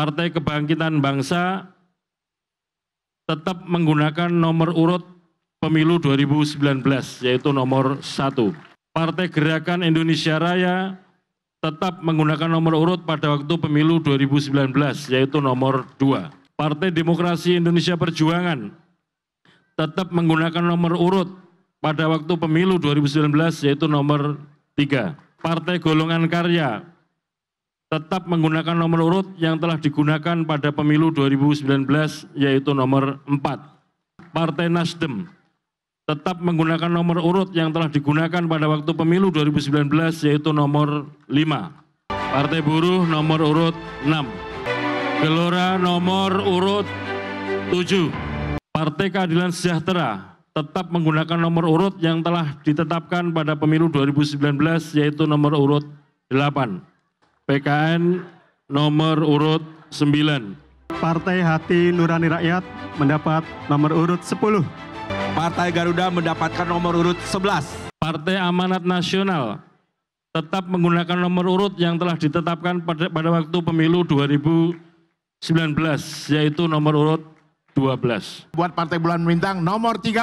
Partai Kebangkitan Bangsa tetap menggunakan nomor urut pemilu 2019 yaitu nomor 1. Partai Gerakan Indonesia Raya tetap menggunakan nomor urut pada waktu pemilu 2019 yaitu nomor 2. Partai Demokrasi Indonesia Perjuangan tetap menggunakan nomor urut pada waktu pemilu 2019 yaitu nomor 3. Partai Golongan Karya tetap menggunakan nomor urut yang telah digunakan pada pemilu 2019 yaitu nomor 4. Partai Nasdem tetap menggunakan nomor urut yang telah digunakan pada waktu pemilu 2019 yaitu nomor 5. Partai Buruh nomor urut 6. Gelora nomor urut 7. Partai Keadilan Sejahtera tetap menggunakan nomor urut yang telah ditetapkan pada pemilu 2019 yaitu nomor urut 8. PKN nomor urut 9. Partai Hati Nurani Rakyat mendapat nomor urut 10. Partai Garuda mendapatkan nomor urut 11. Partai Amanat Nasional tetap menggunakan nomor urut yang telah ditetapkan pada, pada waktu pemilu 2019 yaitu nomor urut 12. Buat Partai Bulan Bintang nomor 13.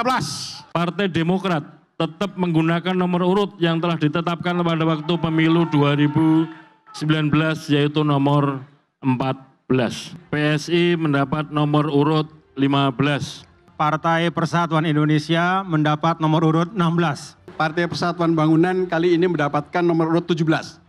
Partai Demokrat tetap menggunakan nomor urut yang telah ditetapkan pada waktu pemilu 2019 19 yaitu nomor 14. PSI mendapat nomor urut 15. Partai Persatuan Indonesia mendapat nomor urut 16. Partai Persatuan Bangunan kali ini mendapatkan nomor urut 17.